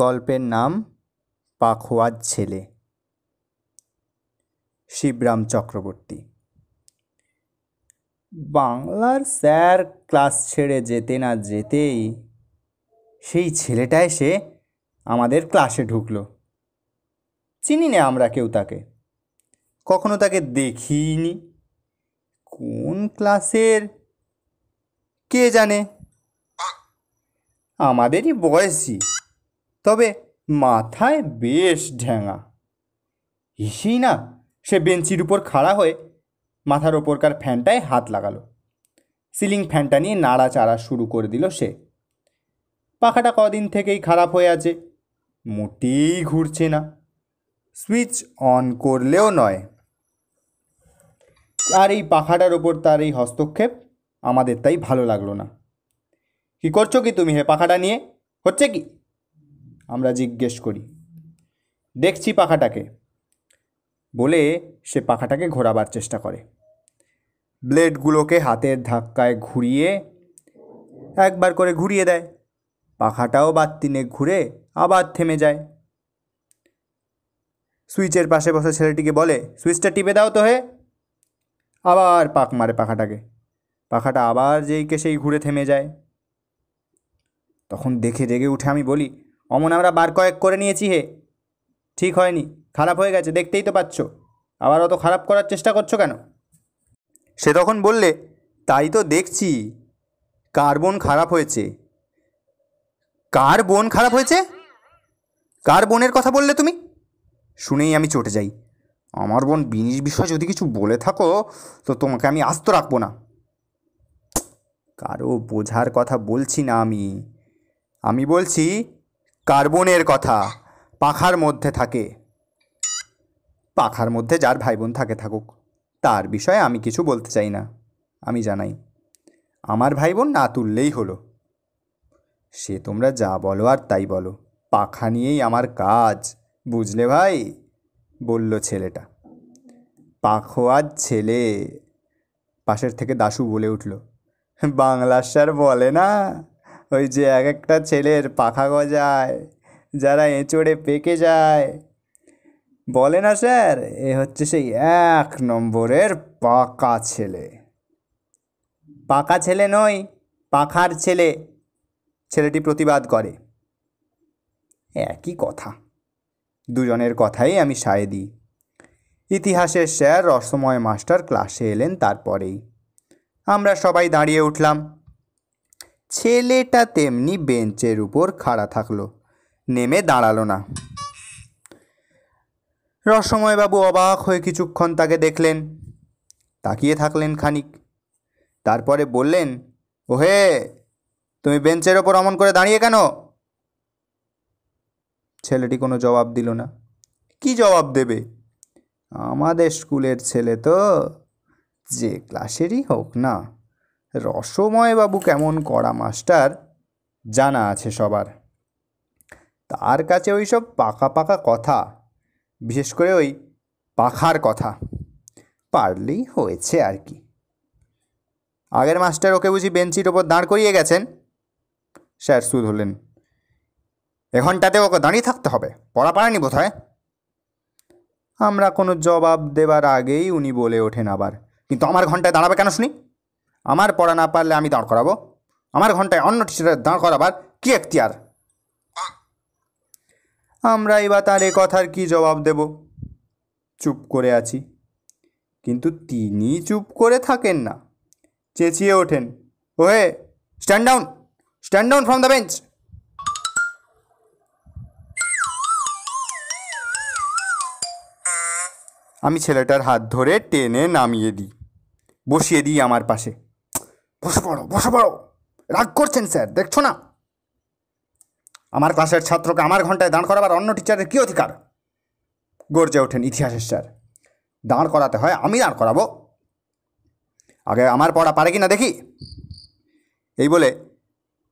গল্পের নাম পাখোয়াজ ছেলে শিবরাম চক্রবর্তী বাংলার স্যার ক্লাস ছেড়ে যেতে না যেতেই সেই ছেলেটা এসে আমাদের ক্লাসে ঢুকলো চিনি না আমরা কেউ তাকে কখনো তাকে দেখিনি কোন ক্লাসের কে জানে আমাদেরই বয়সী তবে মাথায় বেশ ঢ্যাঙা হিসেই না সে বেঞ্চির উপর খাড়া হয়ে মাথার ওপরকার ফ্যানটায় হাত লাগালো সিলিং ফ্যানটা নিয়ে নাড়াচাড়া শুরু করে দিল সে পাখাটা কদিন থেকেই খারাপ হয়ে আছে মোটেই ঘুরছে না সুইচ অন করলেও নয় আর এই পাখাটার ওপর তার এই হস্তক্ষেপ আমাদের তাই ভালো লাগলো না কি করছো কি তুমি হে পাখাটা নিয়ে হচ্ছে কি আমরা জিজ্ঞেস করি দেখছি পাখাটাকে বলে সে পাখাটাকে ঘোরাবার চেষ্টা করে ব্লেডগুলোকে হাতের ধাক্কায় ঘুরিয়ে একবার করে ঘুরিয়ে দেয় পাখাটাও বাত্তিনে ঘুরে আবার থেমে যায় সুইচের পাশে বসে ছেলেটিকে বলে সুইচটা টিপে দাও তো হে আবার পাক মারে পাখাটাকে পাখাটা আবার যেইকে সেই ঘুরে থেমে যায় তখন দেখে রেগে উঠে আমি বলি অমন আমরা বার কয়েক করে নিয়েছি হে ঠিক হয়নি খারাপ হয়ে গেছে দেখতেই তো পাচ্ছ আবার অত খারাপ করার চেষ্টা করছো কেন সে তখন বললে তাই তো দেখছি কার বোন খারাপ হয়েছে কার বোন খারাপ হয়েছে কার বোনের কথা বললে তুমি শুনেই আমি চটে যাই আমার বোন বিনির বিষয়ে যদি কিছু বলে থাকো তো তোমাকে আমি আস্ত রাখবো না কারো বোঝার কথা বলছি না আমি আমি বলছি কার্বনের কথা পাখার মধ্যে থাকে পাখার মধ্যে যার ভাই বোন থাকে থাকুক তার বিষয়ে আমি কিছু বলতে চাই না আমি জানাই আমার ভাই বোন না তুললেই হলো সে তোমরা যা বলো আর তাই বলো পাখা নিয়েই আমার কাজ বুঝলে ভাই বলল ছেলেটা আর ছেলে পাশের থেকে দাশু বলে উঠল বাংলা স্যার বলে না ওই যে এক একটা ছেলের পাখা গজায় যারা এঁচড়ে পেকে যায় বলে না স্যার এ হচ্ছে সেই এক নম্বরের পাকা ছেলে পাকা ছেলে নয় পাখার ছেলে ছেলেটি প্রতিবাদ করে একই কথা দুজনের কথাই আমি সায় দিই ইতিহাসের স্যার রসময় মাস্টার ক্লাসে এলেন তারপরেই আমরা সবাই দাঁড়িয়ে উঠলাম ছেলেটা তেমনি বেঞ্চের উপর খাড়া থাকলো নেমে দাঁড়ালো না রসময়বাবু অবাক হয়ে কিছুক্ষণ তাকে দেখলেন তাকিয়ে থাকলেন খানিক তারপরে বললেন ওহে তুমি বেঞ্চের ওপর অমন করে দাঁড়িয়ে কেন ছেলেটি কোনো জবাব দিল না কি জবাব দেবে আমাদের স্কুলের ছেলে তো যে ক্লাসেরই হোক না রসময় বাবু কেমন কড়া মাস্টার জানা আছে সবার তার কাছে ওই সব পাকা পাকা কথা বিশেষ করে ওই পাখার কথা পারলেই হয়েছে আর কি আগের মাস্টার ওকে বুঝি বেঞ্চির ওপর দাঁড় করিয়ে গেছেন স্যার সুদ হলেন এখনটাতে ওকে দাঁড়িয়ে থাকতে হবে পড়া পারেনি বোধ হয় আমরা কোনো জবাব দেবার আগেই উনি বলে ওঠেন আবার কিন্তু আমার ঘন্টায় দাঁড়াবে কেন শুনি আমার পড়া না পারলে আমি দাঁড় করাবো আমার ঘন্টায় অন্য টিচারের দাঁড় করাবার কি এখতিয়ার আমরা এবার তার এ কথার কি জবাব দেব চুপ করে আছি কিন্তু তিনি চুপ করে থাকেন না চেঁচিয়ে ওঠেন ওহে stand down stand down from the bench আমি ছেলেটার হাত ধরে টেনে নামিয়ে দিই বসিয়ে দিই আমার পাশে বসে পড়ো বসে পড়ো রাগ করছেন স্যার দেখছো না আমার ক্লাসের ছাত্রকে আমার ঘন্টায় দাঁড় করাবার অন্য টিচারের কী অধিকার গর্জে ওঠেন ইতিহাসের স্যার দাঁড় করাতে হয় আমি দাঁড় করাবো আগে আমার পড়া পারে কি না দেখি এই বলে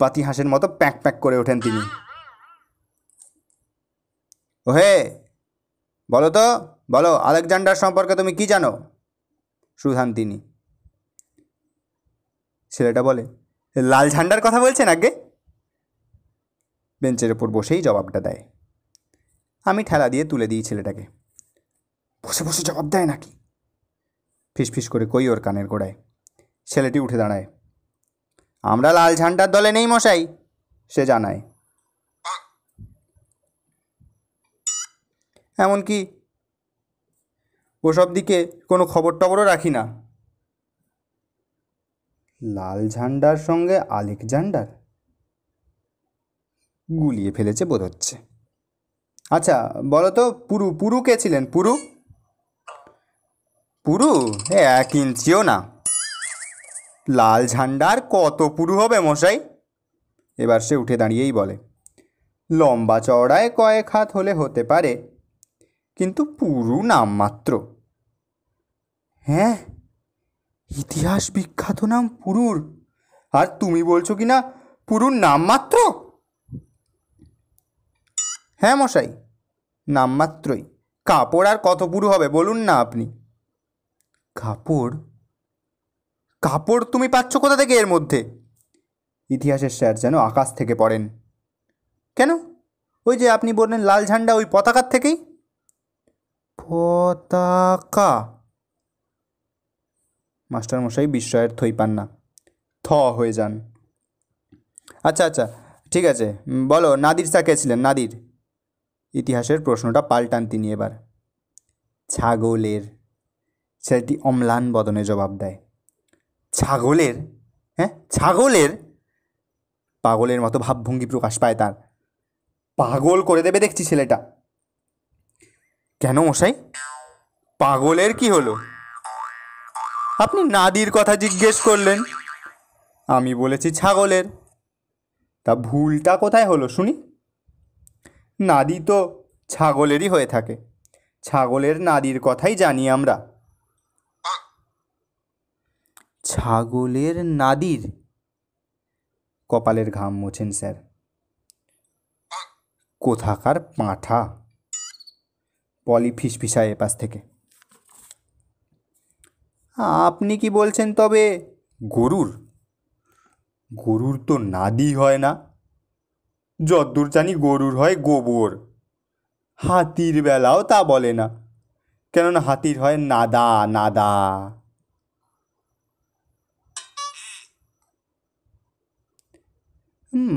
পাতি হাঁসের মতো প্যাক প্যাঁক করে ওঠেন তিনি ওহে বলো তো বলো আলেকজান্ডার সম্পর্কে তুমি কি জানো সুধান তিনি ছেলেটা বলে লাল ঝান্ডার কথা বলছেন আগে বেঞ্চের ওপর বসেই জবাবটা দেয় আমি ঠেলা দিয়ে তুলে দিই ছেলেটাকে বসে বসে জবাব দেয় নাকি ফিসফিস করে কই ওর কানের গোড়ায় ছেলেটি উঠে দাঁড়ায় আমরা লাল ঝান্ডার দলে নেই মশাই সে জানায় এমনকি ওসব দিকে কোনো খবর টবরও রাখি না লাল ঝান্ডার সঙ্গে আলেকজান্ডার গুলিয়ে ফেলেছে বোধ হচ্ছে আচ্ছা বলো তো পুরু পুরু কে ছিলেন পুরু পুরু এক ইঞ্চিও না লাল ঝান্ডার কত পুরু হবে মশাই এবার সে উঠে দাঁড়িয়েই বলে লম্বা চওড়ায় কয়েক হাত হলে হতে পারে কিন্তু পুরু নামমাত্র হ্যাঁ ইতিহাস বিখ্যাত নাম পুরুর আর তুমি বলছো কি না পুরুর নাম মাত্র হ্যাঁ মশাই নাম মাত্রই কাপড় আর কত পুরু হবে বলুন না আপনি কাপড় কাপড় তুমি পাচ্ছ কোথা থেকে এর মধ্যে ইতিহাসের স্যার যেন আকাশ থেকে পড়েন কেন ওই যে আপনি বললেন লাল ঝান্ডা ওই পতাকার থেকেই পতাকা মাস্টারমশাই বিস্ময়ের থই পান না থ হয়ে যান আচ্ছা আচ্ছা ঠিক আছে বলো নাদির শাহ কে ছিলেন নাদির ইতিহাসের প্রশ্নটা পাল্টান তিনি এবার ছাগলের ছেলেটি অম্লান বদনে জবাব দেয় ছাগলের হ্যাঁ ছাগলের পাগলের মতো ভাবভঙ্গি প্রকাশ পায় তার পাগল করে দেবে দেখছি ছেলেটা কেন মশাই পাগলের কি হলো আপনি নাদির কথা জিজ্ঞেস করলেন আমি বলেছি ছাগলের তা ভুলটা কোথায় হলো শুনি নাদি তো ছাগলেরই হয়ে থাকে ছাগলের নাদির কথাই জানি আমরা ছাগলের নাদির কপালের ঘাম মোছেন স্যার কোথাকার পাঁঠা পলি ফিসফিসায় এপাশ থেকে আপনি কি বলছেন তবে গরুর গরুর তো নাদি হয় না যদ্দূর জানি গরুর হয় গোবর হাতির বেলাও তা বলে না কেননা হাতির হয় নাদা নাদা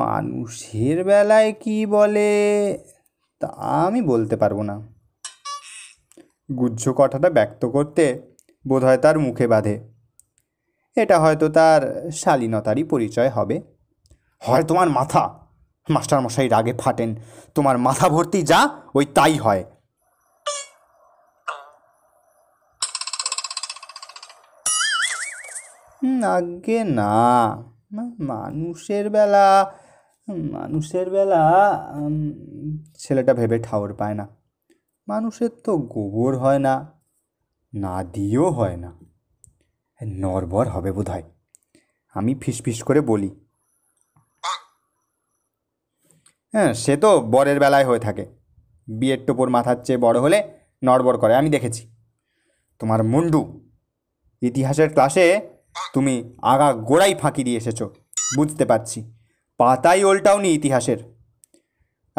মানুষের বেলায় কি বলে তা আমি বলতে পারবো না গুজ্জ কথাটা ব্যক্ত করতে বোধহয় তার মুখে বাঁধে এটা হয়তো তার শালীনতারই পরিচয় হবে হয় তোমার মাথা মাস্টারমশাই রাগে ফাটেন তোমার মাথা ভর্তি যা ওই তাই হয় আগে না মানুষের বেলা মানুষের বেলা ছেলেটা ভেবে ঠাউর পায় না মানুষের তো গোবর হয় না না দিয়েও হয় না নরবর হবে বোধ হয় আমি ফিসফিস করে বলি হ্যাঁ সে তো বরের বেলায় হয়ে থাকে বিয়ের টোপর মাথার চেয়ে বড় হলে নড়বড় করে আমি দেখেছি তোমার মুন্ডু ইতিহাসের ক্লাসে তুমি আগা গোড়াই ফাঁকি দিয়ে এসেছো বুঝতে পারছি পাতাই ওল্টাওনি ইতিহাসের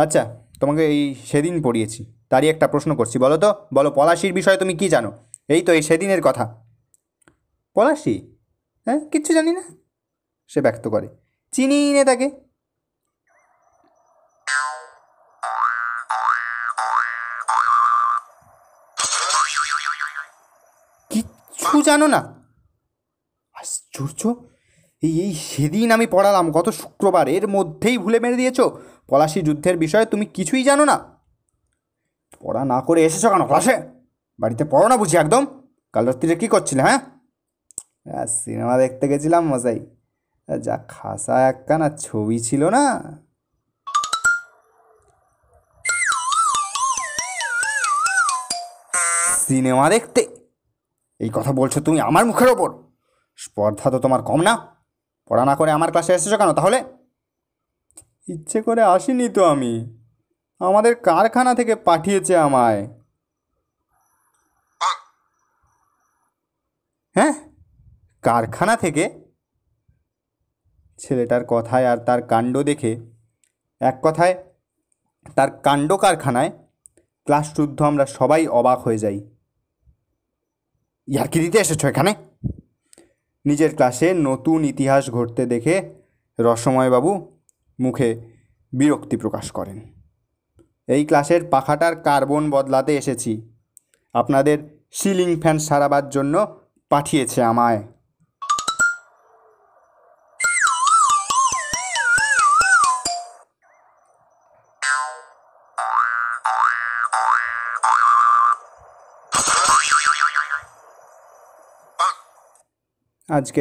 আচ্ছা তোমাকে এই সেদিন পড়িয়েছি তারই একটা প্রশ্ন করছি বলো তো বলো পলাশির বিষয়ে তুমি কি জানো এই তো এই সেদিনের কথা পলাশি হ্যাঁ কিচ্ছু জানি না সে ব্যক্ত করে চিনি নে তাকে কিচ্ছু জানো না আশ্চর্য এই এই সেদিন আমি পড়ালাম গত শুক্রবার এর মধ্যেই ভুলে মেরে দিয়েছ পলাশি যুদ্ধের বিষয়ে তুমি কিছুই জানো না পড়া না করে এসেছো কেন ক্লাসে বাড়িতে পড়ো না বুঝি একদম কাল রাত্রিরে কী করছিলে হ্যাঁ সিনেমা দেখতে গেছিলাম মশাই যা খাসা আর ছবি ছিল না সিনেমা দেখতে এই কথা বলছো তুমি আমার মুখের ওপর স্পর্ধা তো তোমার কম না পড়া না করে আমার ক্লাসে এসেছো কেন তাহলে ইচ্ছে করে আসিনি তো আমি আমাদের কারখানা থেকে পাঠিয়েছে আমায় হ্যাঁ কারখানা থেকে ছেলেটার কথায় আর তার কাণ্ড দেখে এক কথায় তার কাণ্ড কারখানায় ক্লাস শুদ্ধ আমরা সবাই অবাক হয়ে যাই ইয়ার্কি দিতে এসেছ এখানে নিজের ক্লাসে নতুন ইতিহাস ঘটতে দেখে রসময়বাবু মুখে বিরক্তি প্রকাশ করেন এই ক্লাসের পাখাটার কার্বন বদলাতে এসেছি আপনাদের সিলিং ফ্যান সারাবার জন্য পাঠিয়েছে আমায় আজকে